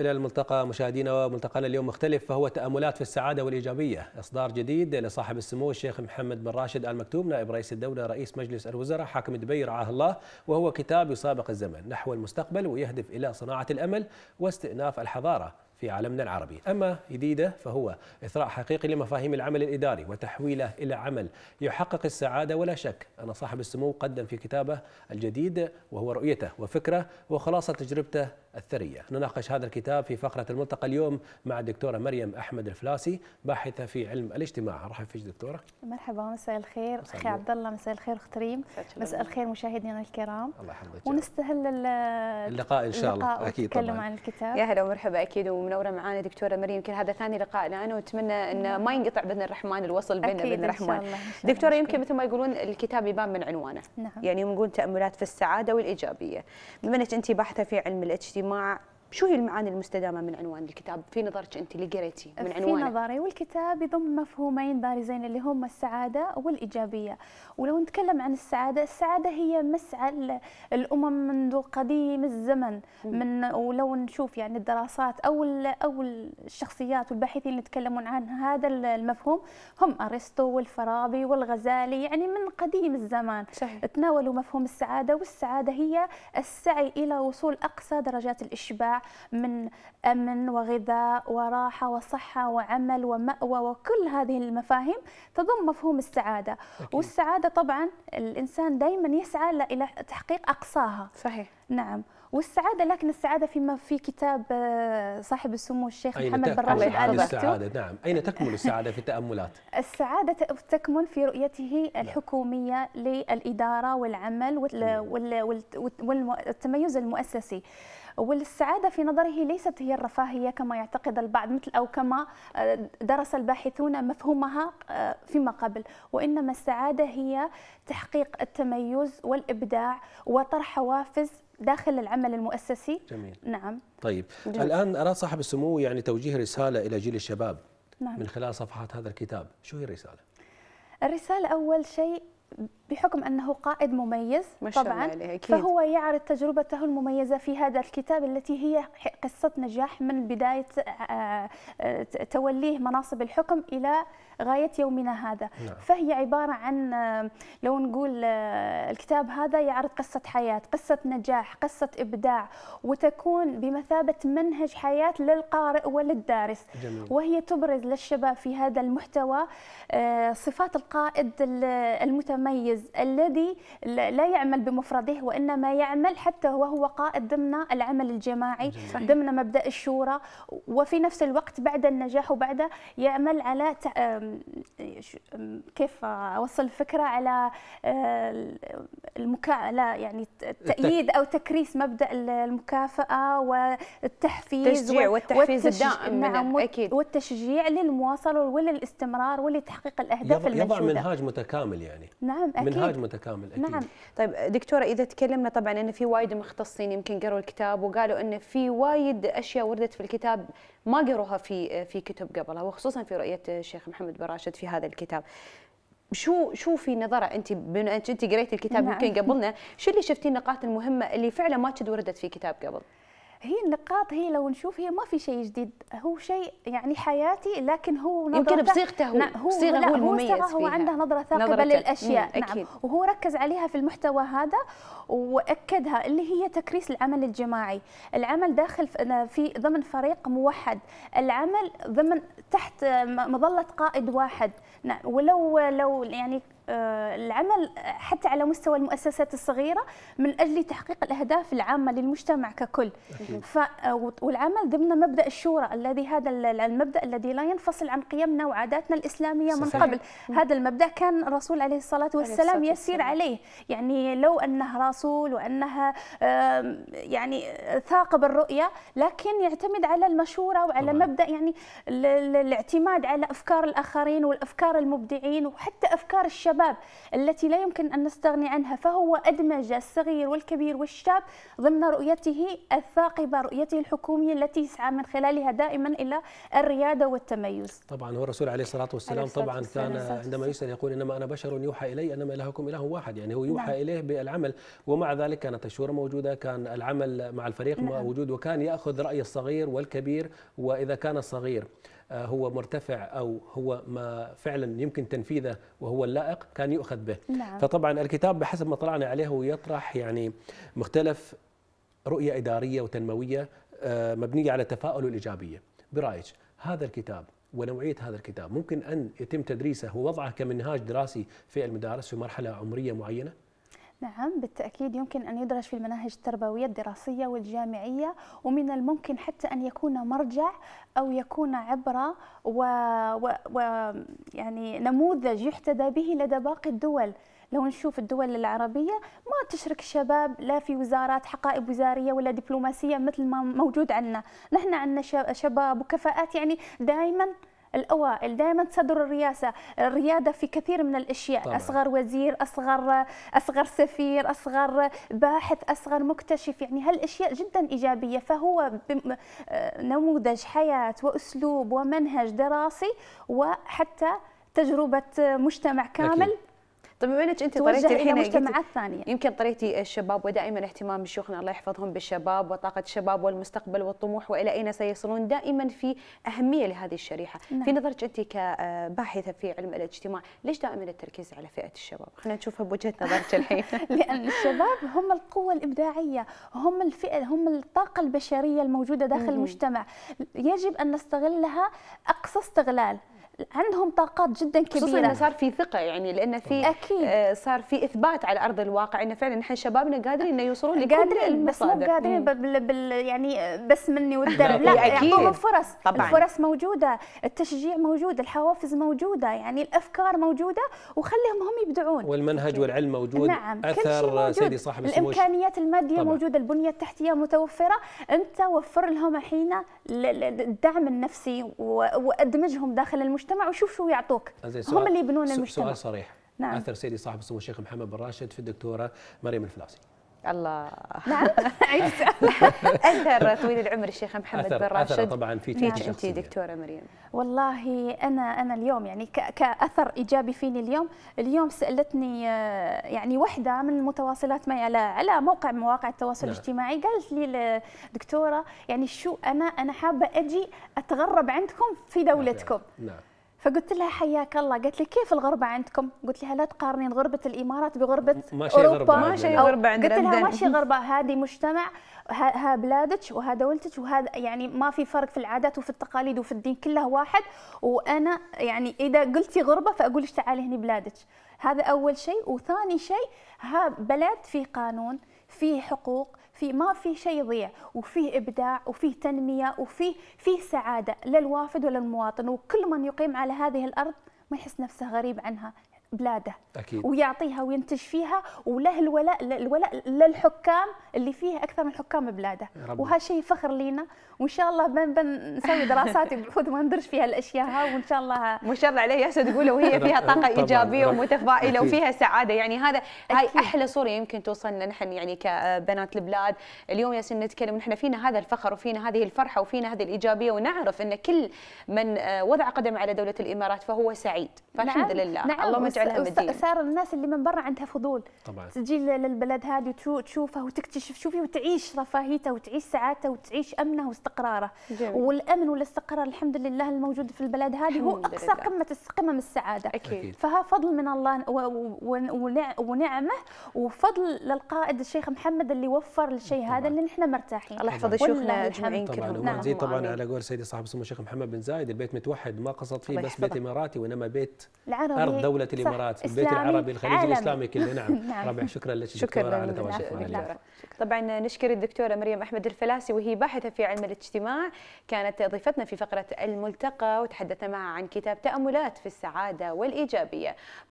إلى الملتقى مشاهدينا وملتقانا اليوم مختلف فهو تأملات في السعادة والإيجابية إصدار جديد لصاحب السمو الشيخ محمد بن راشد آل مكتوم نائب رئيس الدولة رئيس مجلس الوزراء حاكم دبي رعاه الله وهو كتاب يسابق الزمن نحو المستقبل ويهدف إلى صناعة الأمل واستئناف الحضارة في عالمنا العربي أما جديدة فهو إثراء حقيقي لمفاهيم العمل الإداري وتحويله إلى عمل يحقق السعادة ولا شك أن صاحب السمو قدم في كتابه الجديد وهو رؤيته وفكره وخلاصة تجربته الثرية نناقش هذا الكتاب في فقرة الملتقى اليوم مع الدكتورة مريم أحمد الفلاسي باحثة في علم الاجتماع رحب فيك دكتورة مرحبا مساء الخير أخي عبد الله مساء الخير أخت ريم مساء الخير مشاهدينا الكرام الله يحفظك ونستهل اللقاء إن شاء الله أكيد طبعا عن الكتاب يا هلا ومرحبا أكيد ومنورة معانا دكتورة مريم يمكن هذا ثاني لقاء لنا ونتمنى أن ما ينقطع بإذن الرحمن الوصل بيننا بإذن الرحمن دكتورة يمكن مثل ما يقولون الكتاب يبان من عنوانه نعم. يعني يوم نقول تأملات في السعادة والإيجابية بما أنك أنت باحثة في علم الاجتماع اجتماع شو هي المعاني المستدامة من عنوان الكتاب في نظرك أنت اللي قريتي من عنوانه؟ في نظري والكتاب يضم مفهومين بارزين اللي هم السعادة والإيجابية ولو نتكلم عن السعادة السعادة هي مسعى الأمم منذ قديم الزمن من ولو نشوف يعني الدراسات أو أو الشخصيات والباحثين اللي يتكلمون عن هذا المفهوم هم أرسطو والفارابي والغزالي يعني من قديم الزمان صحيح. تناولوا مفهوم السعادة والسعادة هي السعي إلى وصول أقصى درجات الإشباع من أمن وغذاء وراحة وصحة وعمل ومأوى وكل هذه المفاهيم تضم مفهوم السعادة أكيد. والسعادة طبعا الإنسان دائما يسعى إلى تحقيق أقصاها صحيح نعم والسعاده لكن السعاده فيما في كتاب آه، صاحب السمو الشيخ أين محمد بن راشد ال السعاده نعم اين تكمن السعاده في التاملات السعاده تكمن في رؤيته نعم. الحكوميه للاداره والعمل والتميز المؤسسي والسعادة في نظره ليست هي الرفاهية كما يعتقد البعض مثل أو كما آه، درس الباحثون مفهومها آه، فيما قبل وإنما السعادة هي تحقيق التميز والإبداع وطرح حوافز داخل العمل المؤسسي جميل نعم طيب جميل. الآن أراد صاحب السمو يعني توجيه رسالة إلى جيل الشباب نعم. من خلال صفحات هذا الكتاب شو هي الرسالة؟ الرسالة أول شيء بحكم أنه قائد مميز ما شاء طبعا عليه. أكيد. فهو يعرض تجربته المميزة في هذا الكتاب التي هي قصة نجاح من بداية آه، آه، توليه مناصب الحكم إلى غاية يومنا هذا نعم. فهي عبارة عن آه، لو نقول الكتاب هذا يعرض قصة حياة قصة نجاح قصة إبداع وتكون بمثابة منهج حياة للقارئ وللدارس جميل. وهي تبرز للشباب في هذا المحتوى صفات القائد المتميز المتميز الذي لا يعمل بمفرده وإنما يعمل حتى وهو قائد ضمن العمل الجماعي صحيح. ضمن مبدأ الشورى وفي نفس الوقت بعد النجاح وبعد يعمل على كيف أوصل الفكرة على آه، المكا لا يعني تأييد أو تكريس مبدأ المكافأة والتحفيز التشجيع والتحفيز الدائم نعم أكيد والتشجيع للمواصلة وللاستمرار ولتحقيق الأهداف يضع, يضع منهاج متكامل يعني نعم أكيد. منهاج متكامل أكيد. نعم طيب دكتورة إذا تكلمنا طبعا أن في وايد مختصين يمكن قروا الكتاب وقالوا أن في وايد أشياء وردت في الكتاب ما قروها في في كتب قبلها وخصوصا في رؤية الشيخ محمد بن راشد في هذا الكتاب شو شو في نظره انت بما انت قريتي الكتاب نعم. يمكن قبلنا شو اللي شفتي النقاط المهمه اللي فعلا ما كد وردت في كتاب قبل هي النقاط هي لو نشوف هي ما في شيء جديد هو شيء يعني حياتي لكن هو نظرة يمكن بصيغته هو نعم هو لا هو المميز هو, هو عنده نظرة ثاقبة نظرة للأشياء نعم أكيد. وهو ركز عليها في المحتوى هذا وأكدها اللي هي تكريس العمل الجماعي العمل داخل في ضمن فريق موحد العمل ضمن تحت مظله قائد واحد نعم ولو لو يعني آه، العمل حتى على مستوى المؤسسات الصغيرة من أجل تحقيق الأهداف العامة للمجتمع ككل ف آه، والعمل ضمن مبدأ الشورى الذي هذا المبدأ الذي لا ينفصل عن قيمنا وعاداتنا الإسلامية من قبل هذا المبدأ كان الرسول عليه الصلاة والسلام يسير عليه يعني لو أنه رسول وأنها يعني آه، ثاقب الرؤية لكن يعتمد على المشورة وعلى مبدأ يعني الاعتماد على افكار الاخرين والافكار المبدعين وحتى افكار الشباب التي لا يمكن ان نستغني عنها فهو ادمج الصغير والكبير والشاب ضمن رؤيته الثاقبه رؤيته الحكوميه التي يسعى من خلالها دائما الى الرياده والتميز طبعا هو الرسول عليه الصلاه والسلام طبعا كان عندما يسال يقول انما انا بشر يوحى الي انما الهكم اله واحد يعني هو يوحى نعم. اليه بالعمل ومع ذلك كانت الشورى موجوده كان العمل مع الفريق نعم. موجود وكان ياخذ راي الصغير والكبير واذا كان الصغير آه، هو مرتفع أو هو ما فعلا يمكن تنفيذه وهو اللائق كان يؤخذ به نعم. فطبعا الكتاب بحسب ما طلعنا عليه هو يطرح يعني مختلف رؤية إدارية وتنموية آه، مبنية على التفاؤل والإيجابية برأيك هذا الكتاب ونوعية هذا الكتاب ممكن أن يتم تدريسه ووضعه كمنهاج دراسي في المدارس في مرحلة عمرية معينة؟ نعم بالتأكيد يمكن أن يدرج في المناهج التربوية الدراسية والجامعية ومن الممكن حتى أن يكون مرجع أو يكون عبرة و... و... و... يعني نموذج يحتذى به لدى باقي الدول لو نشوف الدول العربية ما تشرك الشباب لا في وزارات حقائب وزارية ولا دبلوماسية مثل ما موجود عندنا نحن عندنا شباب وكفاءات يعني دائما الاوائل دائما تصدر الرئاسه الرياده في كثير من الاشياء طبعا. اصغر وزير اصغر اصغر سفير اصغر باحث اصغر مكتشف يعني هالاشياء جدا ايجابيه فهو نموذج حياه واسلوب ومنهج دراسي وحتى تجربة مجتمع كامل أكيد. طيب بما انك انت طريقتي الحين يعني مجتمعات يمكن طريقتي الشباب ودائما اهتمام شيوخنا الله يحفظهم بالشباب وطاقه الشباب والمستقبل والطموح والى اين سيصلون دائما في اهميه لهذه الشريحه نعم. في نظرك انت كباحثه في علم الاجتماع ليش دائما التركيز على فئه الشباب خلينا نشوفها بوجهه نظرك الحين لان الشباب هم القوه الابداعيه هم الفئه هم الطاقه البشريه الموجوده داخل المجتمع يجب ان نستغلها اقصى استغلال عندهم طاقات جدا كبيره خصوصا انه صار في ثقه يعني لان في اكيد آه، صار في اثبات على ارض الواقع انه فعلا نحن شبابنا قادرين انه يوصلون لكل قادرين بس مو قادرين يعني بس مني والدرب لا يعطوهم فرص طبعاً. الفرص موجوده التشجيع موجود الحوافز موجوده يعني الافكار موجوده وخليهم هم يبدعون والمنهج أكيد. والعلم موجود نعم اثر موجود. سيدي صاحب الامكانيات الماديه طبعاً. موجوده البنيه التحتيه متوفره انت وفر لهم حين الدعم النفسي وادمجهم داخل المجتمع المجتمع وشوف شو يعطوك آه، هم اللي يبنون المجتمع سؤال صريح نعم. اثر سيدي صاحب السمو الشيخ محمد بن راشد في الدكتوره مريم الفلاسي الله نعم عيسى اثر طويل العمر الشيخ محمد أثر بن راشد اثر طبعا في فيك نعم، انت دكتوره مريم والله انا انا اليوم يعني كاثر ايجابي فيني اليوم اليوم سالتني آه، يعني وحده من المتواصلات معي على على موقع مواقع التواصل نعم. الاجتماعي قالت لي الدكتوره يعني شو انا انا حابه اجي اتغرب عندكم في نعم، دولتكم نعم. نعم. فقلت لها حياك الله قالت لي كيف الغربه عندكم قلت لها لا تقارنين غربه الامارات بغربه ماشي اوروبا ما شيء غربه عندنا قلت لها ماشي غربه هذه مجتمع ها بلادك وها دولتك وهذا يعني ما في فرق في العادات وفي التقاليد وفي الدين كله واحد وانا يعني اذا قلتي غربه فاقول لك تعالي هني بلادك هذا أول شيء وثاني شيء ها بلد فيه قانون فيه حقوق في ما في شيء يضيع وفيه ابداع وفيه تنميه وفيه فيه سعاده للوافد وللمواطن وكل من يقيم على هذه الارض ما يحس نفسه غريب عنها بلاده أكيد. ويعطيها وينتج فيها وله الولاء الولاء للحكام اللي فيه اكثر من حكام بلاده وهذا شيء فخر لينا وان شاء الله بن بن نسوي دراسات وبحوث ما ندرش فيها الاشياء ها وان شاء الله ما شاء الله عليها ياسر تقول وهي فيها طاقه ايجابيه ومتفائله وفيها سعاده يعني هذا هاي احلى صوره يمكن توصلنا نحن يعني كبنات البلاد اليوم ياسر نتكلم نحن فينا هذا الفخر وفينا هذه الفرحه وفينا هذه الايجابيه ونعرف ان كل من آه، وضع قدم على دوله الامارات فهو سعيد فالحمد نعم. لله نعم. الله عليها مدينه صار الناس اللي من برا عندها فضول طبعا تجي للبلد هذه وتشوفها وتكتشف شوفي وتعيش رفاهيته وتعيش سعادته وتعيش امنه واستقراره جميل. والامن والاستقرار الحمد لله الموجود في البلد هذه هو اقصى لله. قمه قمم السعاده اكيد فها فضل من الله ونعمه وفضل للقائد الشيخ محمد اللي وفر الشيء هذا اللي نحن مرتاحين الله يحفظ شيوخنا اجمعين كلهم زي طبعا نعم. على قول سيدي صاحب السمو الشيخ محمد بن زايد البيت متوحد ما قصد فيه بس بيت اماراتي وانما بيت العربي ارض دوله الامارات الامارات البيت العربي الخليج الاسلامي كله نعم, نعم. ربيع شكرا لك دكتوره على تواجدك معنا طبعا نشكر الدكتوره مريم احمد الفلاسي وهي باحثه في علم الاجتماع كانت ضيفتنا في فقره الملتقى وتحدثنا معها عن كتاب تاملات في السعاده والايجابيه